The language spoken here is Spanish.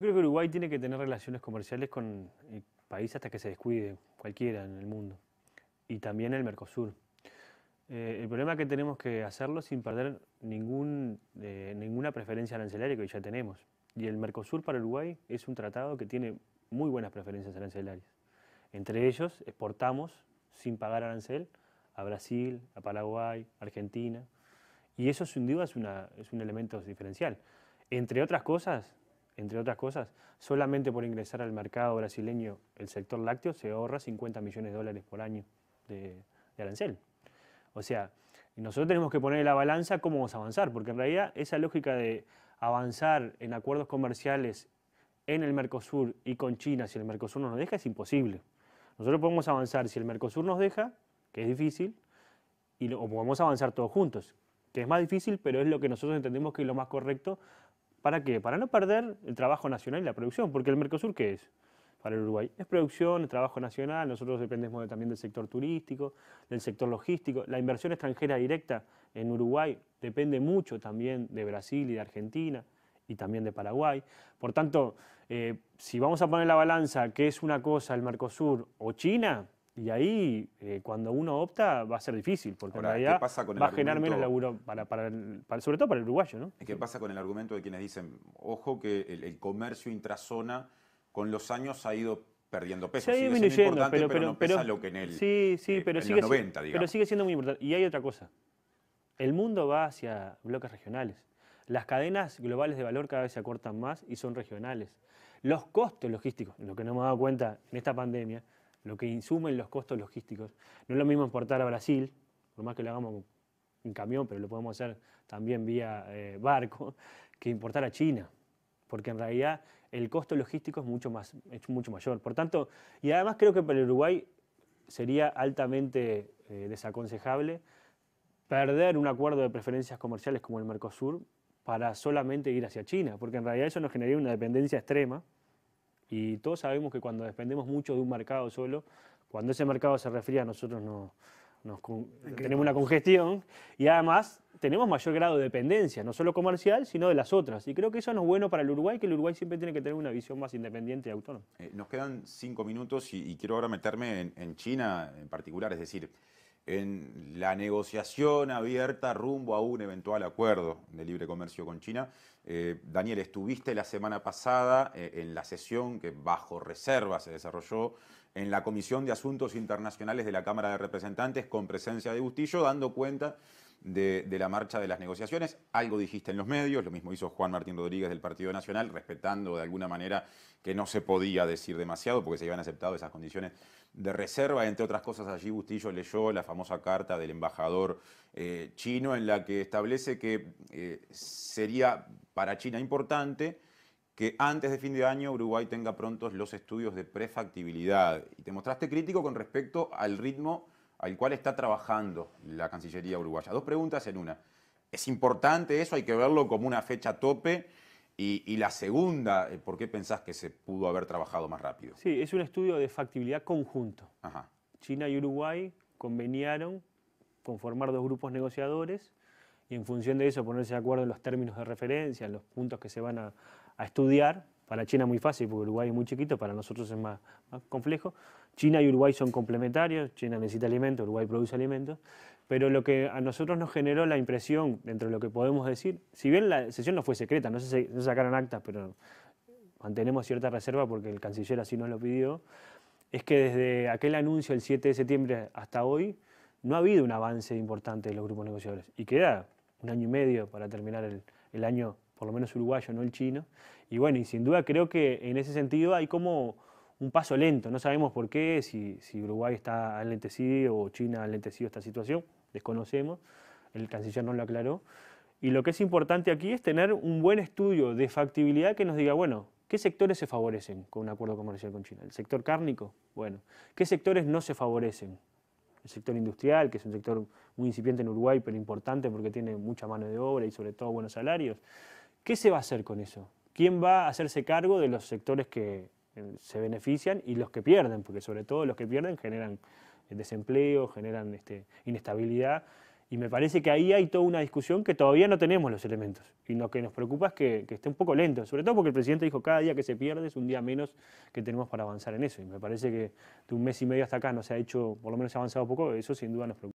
creo que Uruguay tiene que tener relaciones comerciales con el eh, país hasta que se descuide cualquiera en el mundo. Y también el Mercosur. Eh, el problema es que tenemos que hacerlo sin perder ningún, eh, ninguna preferencia arancelaria que ya tenemos. Y el Mercosur para Uruguay es un tratado que tiene muy buenas preferencias arancelarias. Entre ellos, exportamos sin pagar arancel a Brasil, a Paraguay, Argentina. Y eso sin duda es un elemento diferencial. Entre otras cosas, entre otras cosas, solamente por ingresar al mercado brasileño el sector lácteo se ahorra 50 millones de dólares por año de, arancel. O sea, nosotros tenemos que poner en la balanza cómo vamos a avanzar, porque en realidad esa lógica de avanzar en acuerdos comerciales en el Mercosur y con China, si el Mercosur no nos deja, es imposible. Nosotros podemos avanzar si el Mercosur nos deja, que es difícil, y o podemos avanzar todos juntos, que es más difícil, pero es lo que nosotros entendemos que es lo más correcto ¿Para qué? Para no perder el trabajo nacional y la producción, porque el Mercosur, ¿qué es? Para el Uruguay es producción, es trabajo nacional, nosotros dependemos también del sector turístico, del sector logístico, la inversión extranjera directa en Uruguay depende mucho también de Brasil y de Argentina y también de Paraguay. Por tanto, eh, si vamos a poner la balanza que es una cosa el Mercosur o China, y ahí, eh, cuando uno opta, va a ser difícil, porque va a generar menos laburo, para, sobre todo para el uruguayo. ¿no? ¿Qué pasa con el argumento de quienes dicen, ojo, que el, comercio intrazona con los años ha ido perdiendo peso? sigue siendo importante, pero, lo que en sí, sí, eh, pero sigue, Pero sigue siendo muy importante. Y hay otra cosa. El mundo va hacia bloques regionales. Las cadenas globales de valor cada vez se acortan más y son regionales. Los costos logísticos, lo que no me he dado cuenta en esta pandemia, lo que insumen los costos logísticos. No es lo mismo importar a Brasil, por más que lo hagamos en camión, pero lo podemos hacer también vía eh, barco, que importar a China, porque en realidad el costo logístico es mucho, más, mucho mayor. Por tanto, y además creo que para el Uruguay sería altamente eh, desaconsejable perder un acuerdo de preferencias comerciales como el Mercosur para solamente ir hacia China, porque en realidad eso nos generaría una dependencia extrema y todos sabemos que cuando dependemos mucho de un mercado solo, cuando ese mercado se refría, nosotros nos, tenemos una congestión y además tenemos mayor grado de dependencia, no solo comercial, sino de las otras. Y creo que eso no es bueno para el Uruguay, que el Uruguay siempre tiene que tener una visión más independiente y autónoma. Eh, nos quedan cinco minutos y, quiero ahora meterme en, en, China en particular, es decir, en la negociación abierta rumbo a un eventual acuerdo de libre comercio con China. Eh, Daniel, estuviste la semana pasada eh, en la sesión que bajo reserva se desarrolló en la Comisión de Asuntos Internacionales de la Cámara de Representantes con presencia de Bustillo, dando cuenta de, la marcha de las negociaciones. Algo dijiste en los medios, lo mismo hizo Juan Martín Rodríguez del Partido Nacional, respetando de alguna manera que no se podía decir demasiado porque se habían aceptado esas condiciones de reserva. Entre otras cosas, allí Bustillo leyó la famosa carta del embajador eh, chino en la que establece que eh, sería para China importante que antes de fin de año Uruguay tenga prontos los estudios de prefactibilidad. Y te mostraste crítico con respecto al ritmo al cual está trabajando la Cancillería uruguaya. Dos preguntas en una. ¿Es importante eso? ¿Hay que verlo como una fecha tope? Y, la segunda, eh, ¿por qué pensás que se pudo haber trabajado más rápido? Sí, es un estudio de factibilidad conjunto. China y Uruguay conveniaron conformar dos grupos negociadores y en función de eso ponerse de acuerdo en los términos de referencia, en los puntos que se van a, estudiar. Para China muy fácil, porque Uruguay es muy chiquito, para nosotros es más, más complejo. China y Uruguay son complementarios, China necesita alimentos, Uruguay produce alimentos, pero lo que a nosotros nos generó la impresión, dentro de lo que podemos decir, si bien la sesión no fue secreta, no se sacaron actas, pero mantenemos cierta reserva porque el canciller así nos lo pidió, es que desde aquel anuncio el 7 de septiembre hasta hoy no ha habido un avance importante de los grupos negociadores. Y queda un año y medio para terminar el, el año, por lo menos uruguayo, no el chino. Y bueno, y sin duda creo que en ese sentido hay como un paso lento. No sabemos por qué, si, Uruguay está alentecido o China ha alentecido esta situación, desconocemos, el canciller no lo aclaró. Y lo que es importante aquí es tener un buen estudio de factibilidad que nos diga, bueno, ¿qué sectores se favorecen con un acuerdo comercial con China? ¿El sector cárnico? Bueno, ¿qué sectores no se favorecen? El sector industrial, que es un sector muy incipiente en Uruguay, pero importante porque tiene mucha mano de obra y sobre todo buenos salarios. ¿Qué se va a hacer con eso? ¿Quién va a hacerse cargo de los sectores que, eh, se benefician y los que pierden, porque sobre todo los que pierden generan eh, desempleo, generan este, inestabilidad. Y me parece que ahí hay toda una discusión que todavía no tenemos los elementos. Y lo que nos preocupa es que, que, esté un poco lento, sobre todo porque el presidente dijo cada día que se pierde es un día menos que tenemos para avanzar en eso. Y me parece que de un mes y medio hasta acá no se ha hecho, por lo menos se ha avanzado poco, eso sin duda nos preocupa.